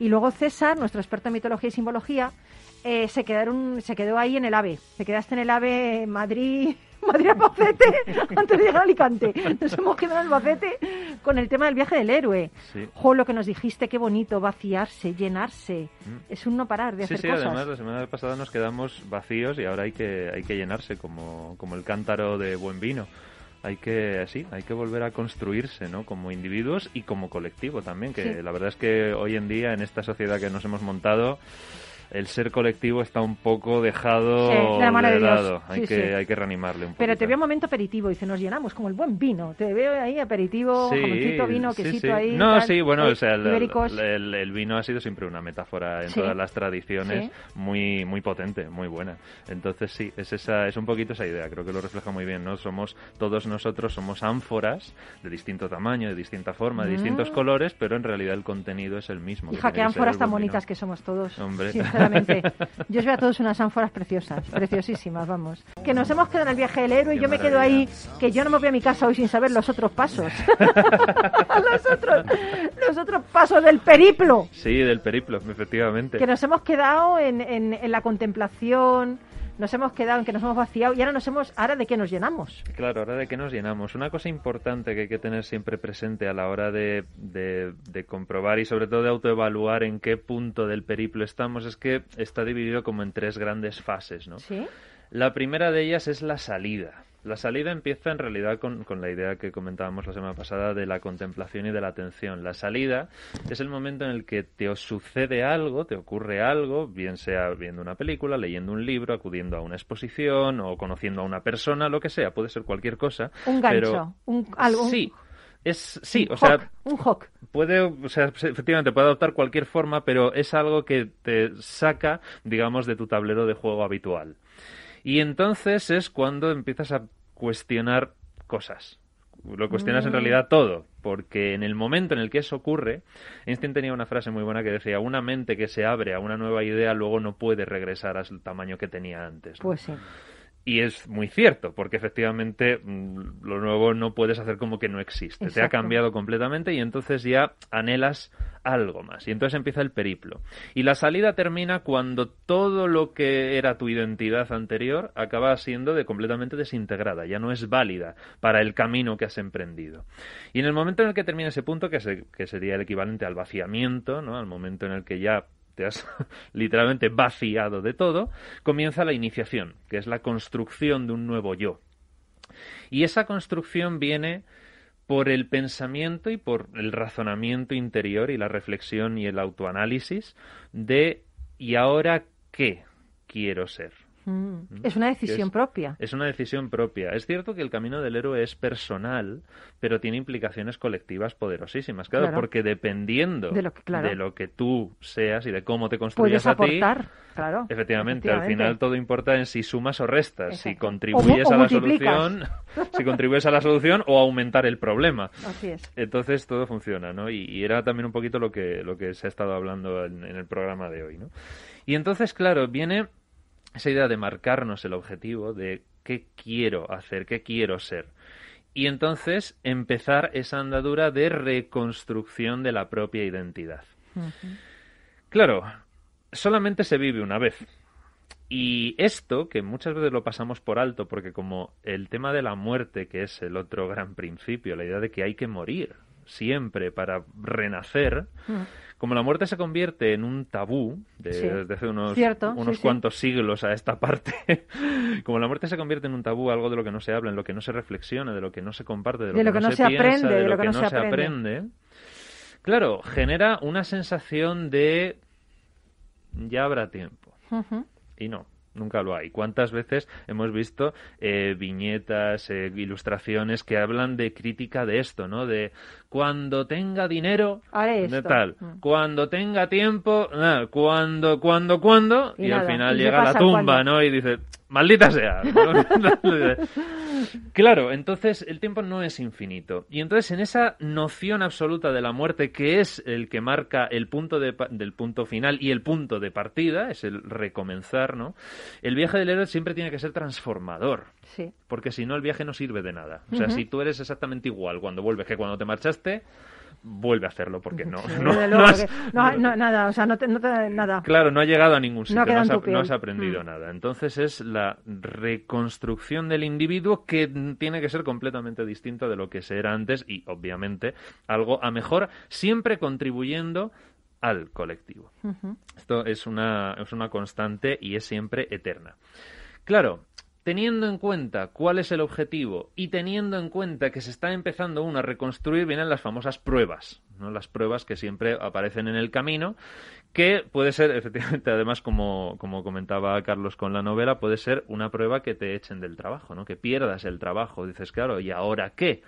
Y luego César, nuestro experto en mitología y simbología, eh, se, quedaron, se quedó ahí en el AVE. Se quedaste en el AVE Madrid. Madrid Albacete antes de llegar a Alicante. Nos hemos quedado en Albacete con el tema del viaje del héroe. Sí. lo que nos dijiste, qué bonito, vaciarse, llenarse. Mm. Es un no parar de hacer cosas. Sí, además la semana pasada nos quedamos vacíos y ahora hay que, hay que llenarse como, como el cántaro de buen vino hay que sí hay que volver a construirse no como individuos y como colectivo también que la verdad es que hoy en día en esta sociedad que nos hemos montado el ser colectivo está un poco dejado sí, de, lado. hay, que, hay que reanimarle un poco. Pero te veo un momento aperitivo y se nos llenamos como el buen vino. Te veo ahí aperitivo, jamoncito, vino, quesito ahí. No, sí, bueno, eh, o sea, el, vino ha sido siempre una metáfora en todas las tradiciones muy muy potente, muy buena. Entonces sí, es esa es un poquito esa idea, creo que lo refleja muy bien, ¿no? Somos todos nosotros somos ánforas de distinto tamaño, de distinta forma, de distintos mm. colores, pero en realidad el contenido es el mismo. Hija, qué ánforas tan bonitas que somos todos. Hombre. Yo os veo a todos unas ánforas preciosas, preciosísimas, vamos. Que nos hemos quedado en el viaje del héroe y yo me quedo ahí, que yo no me voy a mi casa hoy sin saber los otros pasos. los, otros, pasos del periplo. Sí, del periplo, efectivamente. Que nos hemos quedado en, en, en la contemplación, nos hemos quedado en que nos hemos vaciado y ahora nos hemos, ahora de qué nos llenamos. Claro, ahora de qué nos llenamos. Una cosa importante que hay que tener siempre presente a la hora de, comprobar y sobre todo de autoevaluar en qué punto del periplo estamos es que está dividido como en tres grandes fases, ¿no? Sí. La primera de ellas es la salida. La salida empieza en realidad con, con, la idea que comentábamos la semana pasada de la contemplación y de la atención. La salida es el momento en el que te sucede algo, te ocurre algo, bien sea viendo una película, leyendo un libro, acudiendo a una exposición o conociendo a una persona, lo que sea, puede ser cualquier cosa. Un gancho, un, algo. Sí. Es, sí, o sea, un puede, o sea, efectivamente puede adoptar cualquier forma, pero es algo que te saca, digamos, de tu tablero de juego habitual. Y entonces es cuando empiezas a cuestionar cosas. Lo cuestionas en mm. realidad todo, porque en el momento en el que eso ocurre, Einstein tenía una frase muy buena que decía, una mente que se abre a una nueva idea luego no puede regresar al tamaño que tenía antes. Pues sí. Y es muy cierto, porque efectivamente mm, lo nuevo no puedes hacer como que no existe. Se Te ha cambiado completamente y entonces ya anhelas algo más. Y entonces empieza el periplo. Y la salida termina cuando todo lo que era tu identidad anterior acaba siendo de completamente desintegrada, ya no es válida para el camino que has emprendido. Y en el momento en el que termina ese punto, que, que sería el equivalente al vaciamiento, ¿no? al momento en el que ya te has literalmente vaciado de todo, comienza la iniciación, que es la construcción de un nuevo yo. Y esa construcción viene por el pensamiento y por el razonamiento interior y la reflexión y el autoanálisis de ¿y ahora qué quiero ser? Mm. Es una decisión propia. Es una decisión propia. Es cierto que el camino del héroe es personal, pero tiene implicaciones colectivas poderosísimas. Claro, porque dependiendo de lo, que, tú seas y de cómo te construyas Puedes aportar, a ti, claro. Efectivamente, al final todo importa en si sumas o restas, si contribuyes a la solución, si contribuyes a la solución o aumentar el problema. Así es. Entonces todo funciona, ¿no? Y, era también un poquito lo que lo que se ha estado hablando en el programa de hoy, ¿no? Y entonces, claro, viene esa idea de marcarnos el objetivo de qué quiero hacer, qué quiero ser. Y entonces empezar esa andadura de reconstrucción de la propia identidad. Claro, solamente se vive una vez. Y esto, que muchas veces lo pasamos por alto, porque como el tema de la muerte, que es el otro gran principio, la idea de que hay que morir, siempre para renacer, hmm. como la muerte se convierte en un tabú desde hace unos, cuantos siglos a esta parte, como la muerte se convierte en un tabú, algo de lo que no se habla, en lo que no se reflexiona, de lo que no se comparte, de lo, que, no, se, aprende, de, lo, que, no, se, aprende. Claro, genera una sensación de ya habrá tiempo. Y no, nunca lo hay. ¿Cuántas veces hemos visto eh, viñetas, eh, ilustraciones que hablan de crítica de esto, ¿no? De cuando tenga dinero, tal, mm. cuando tenga tiempo, cuando, cuando, cuando, y, al final llega la tumba, ¿no? Y dice, maldita sea. Claro, entonces el tiempo no es infinito. Y entonces en esa noción absoluta de la muerte, que es el que marca el punto del punto final y el punto de partida, es el recomenzar, ¿no? El viaje del héroe siempre tiene que ser transformador. Sí. Porque si no, el viaje no sirve de nada. O sea, si tú eres exactamente igual cuando vuelves que cuando te marchaste, vuelve a hacerlo porque no. no, no, nada, o sea, no te, nada. Claro, no ha llegado a ningún sitio, no, has, aprendido mm. nada. Entonces es la reconstrucción del individuo que tiene que ser completamente distinta de lo que se era antes y obviamente algo a mejor, siempre contribuyendo al colectivo. Esto es una, es una constante y es siempre eterna. Claro, teniendo en cuenta cuál es el objetivo y teniendo en cuenta que se está empezando uno a reconstruir, vienen las famosas pruebas, ¿no? las pruebas que siempre aparecen en el camino, que puede ser, efectivamente, además, como, como comentaba Carlos con la novela, puede ser una prueba que te echen del trabajo, ¿no? que pierdas el trabajo. Dices, claro, ¿y ahora qué?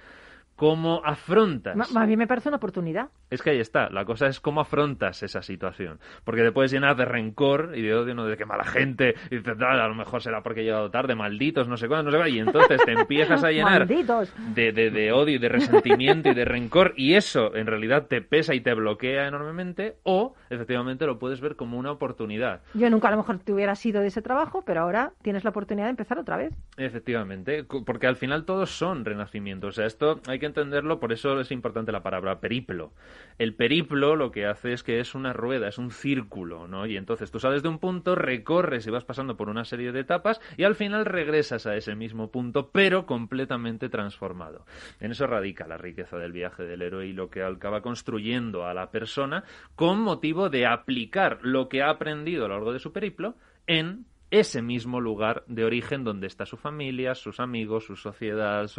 ¿Cómo afrontas? más bien me parece una oportunidad es que ahí está. La cosa es cómo afrontas esa situación. Porque te puedes llenar de rencor y de odio, ¿no? De que mala gente. Y dices, ah, a lo mejor será porque he llegado tarde, malditos, no sé cuándo, no sé cuándo, Y entonces te empiezas a llenar de, de, de, odio y de resentimiento y de rencor. Y eso en realidad te pesa y te bloquea enormemente. O efectivamente lo puedes ver como una oportunidad. Yo nunca a lo mejor te hubiera sido de ese trabajo, pero ahora tienes la oportunidad de empezar otra vez. Efectivamente. Porque al final todos son renacimientos. O sea, esto hay que entenderlo, por eso es importante la palabra periplo. El periplo lo que hace es que es una rueda, es un círculo, ¿no? Y entonces tú sales de un punto, recorres y vas pasando por una serie de etapas y al final regresas a ese mismo punto, pero completamente transformado. En eso radica la riqueza del viaje del héroe y lo que acaba construyendo a la persona con motivo de aplicar lo que ha aprendido a lo largo de su periplo en ese mismo lugar de origen donde está su familia, sus amigos, su sociedad, es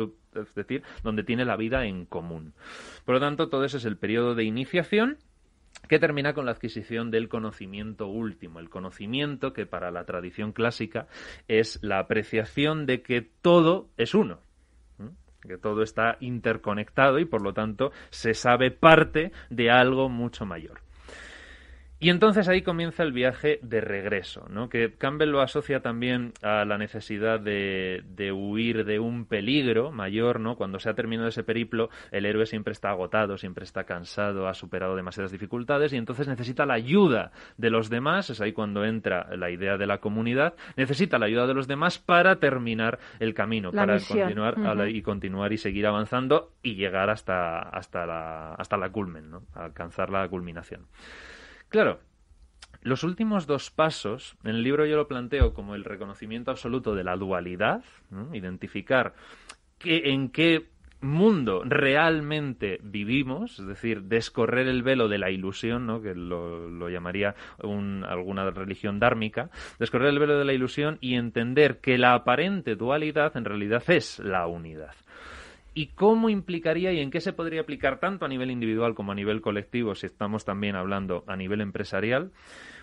decir, donde tiene la vida en común. Por lo tanto, todo ese es el periodo de iniciación que termina con la adquisición del conocimiento último, el conocimiento que para la tradición clásica es la apreciación de que todo es uno, que todo está interconectado y por lo tanto se sabe parte de algo mucho mayor. Y entonces ahí comienza el viaje de regreso, ¿no? que Campbell lo asocia también a la necesidad de, huir de un peligro mayor. ¿no? Cuando se ha terminado ese periplo, el héroe siempre está agotado, siempre está cansado, ha superado demasiadas dificultades y entonces necesita la ayuda de los demás. Es ahí cuando entra la idea de la comunidad. Necesita la ayuda de los demás para terminar el camino, para continuar y continuar y seguir avanzando y llegar hasta, hasta, la, hasta la culmen, ¿no? alcanzar la culminación. Claro, los últimos dos pasos, en el libro yo lo planteo como el reconocimiento absoluto de la dualidad, identificar en qué mundo realmente vivimos, es decir, descorrer el velo de la ilusión, que lo, llamaría alguna religión dármica, descorrer el velo de la ilusión y entender que la aparente dualidad en realidad es la unidad. ¿Y cómo implicaría y en qué se podría aplicar tanto a nivel individual como a nivel colectivo, si estamos también hablando a nivel empresarial?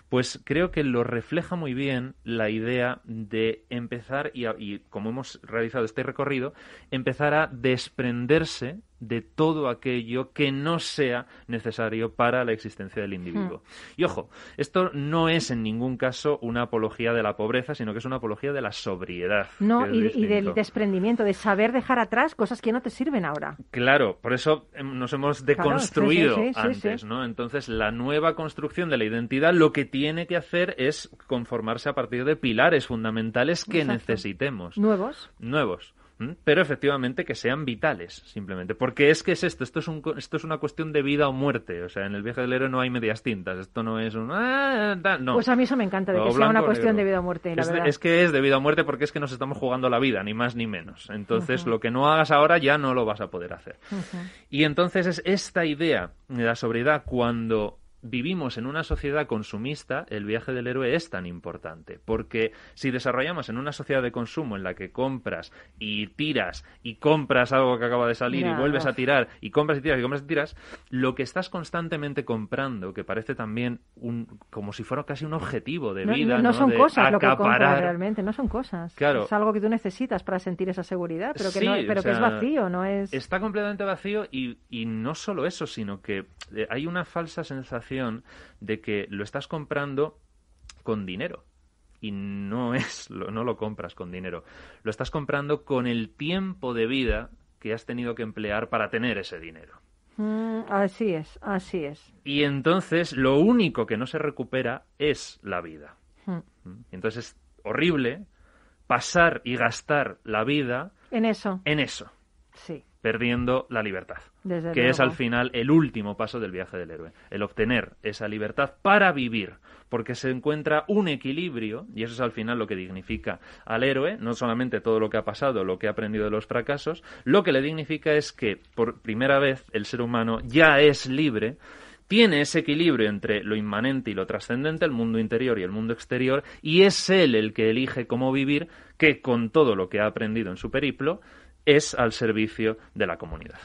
Pues creo que lo refleja muy bien la idea de empezar, y, como hemos realizado este recorrido, empezar a desprenderse de todo aquello que no sea necesario para la existencia del individuo. Hmm. Y ojo, esto no es en ningún caso una apología de la pobreza, sino que es una apología de la sobriedad. No, y, del desprendimiento, de saber dejar atrás cosas que no te sirven ahora. Claro, por eso em, nos hemos deconstruido antes, ¿no? Entonces, la nueva construcción de la identidad lo que tiene que hacer es conformarse a partir de pilares fundamentales que necesitemos. Nuevos. Nuevos pero efectivamente que sean vitales, simplemente. Porque es que es esto, esto es, esto es una cuestión de vida o muerte. O sea, en el viaje del héroe no hay medias tintas, esto no es un... Ah, pues a mí eso me encanta, de que sea una cuestión de vida o muerte. es, que es de vida o muerte porque es que nos estamos jugando la vida, ni más ni menos. Entonces, lo que no hagas ahora ya no lo vas a poder hacer. Y entonces es esta idea de la sobriedad cuando vivimos en una sociedad consumista, el viaje del héroe es tan importante. Porque si desarrollamos en una sociedad de consumo en la que compras y tiras y compras algo que acaba de salir y vuelves a tirar y compras y tiras y compras y tiras, lo que estás constantemente comprando, que parece también un, como si fuera casi un objetivo de vida. No, son cosas lo que compras realmente, no son cosas. Es algo que tú necesitas para sentir esa seguridad, pero que, no, pero es vacío, no es... Está completamente vacío y, y no solo eso, sino que eh, hay una falsa sensación de que lo estás comprando con dinero. Y no es, no lo compras con dinero. Lo estás comprando con el tiempo de vida que has tenido que emplear para tener ese dinero. Mm, así es, así es. Y entonces lo único que no se recupera es la vida. Mm. ¿Mm? Entonces es horrible pasar y gastar la vida en eso. En eso. Sí perdiendo la libertad, que es al final el último paso del viaje del héroe, el obtener esa libertad para vivir, porque se encuentra un equilibrio, y eso es al final lo que dignifica al héroe, no solamente todo lo que ha pasado, lo que ha aprendido de los fracasos, lo que le dignifica es que por primera vez el ser humano ya es libre, tiene ese equilibrio entre lo inmanente y lo trascendente, el mundo interior y el mundo exterior, y es él el que elige cómo vivir, que con todo lo que ha aprendido en su periplo, es al servicio de la comunidad.